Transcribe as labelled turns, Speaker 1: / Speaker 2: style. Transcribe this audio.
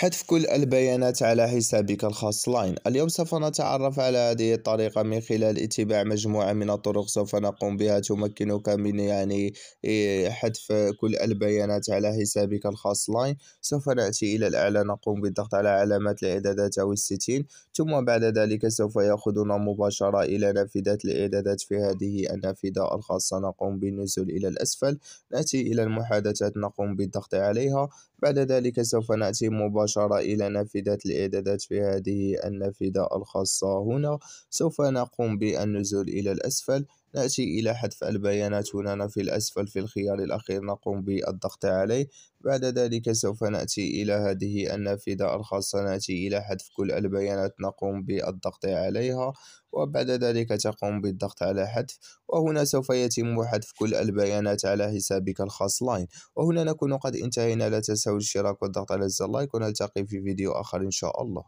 Speaker 1: حذف كل البيانات على حسابك الخاص لاين اليوم سوف نتعرف على هذه الطريقة من خلال اتباع مجموعة من الطرق سوف نقوم بها تمكنك من يعني إيه، حذف كل البيانات على حسابك الخاص لاين سوف نأتي إلى الأعلى نقوم بالضغط على علامة الإعدادات أو الستين ثم بعد ذلك سوف يأخذنا مباشرة إلى نافذة الإعدادات في هذه النافذة الخاصة نقوم بالنزول إلى الأسفل نأتي إلى المحادثات نقوم بالضغط عليها بعد ذلك سوف نأتي مباشرة أشار إلى نافذة الإعدادات في هذه النافذة الخاصة هنا سوف نقوم بالنزول إلى الأسفل نأتي إلى حذف البيانات هنا في الأسفل في الخيار الأخير نقوم بالضغط عليه بعد ذلك سوف نأتي إلى هذه النافذة الخاصة نأتي إلى حذف كل البيانات نقوم بالضغط عليها وبعد ذلك تقوم بالضغط على حذف وهنا سوف يتم حذف كل البيانات على حسابك الخاص لاين وهنا نكون قد انتهينا لا تنسوا الاشتراك والضغط على زر لايك ونلتقي في فيديو آخر إن شاء الله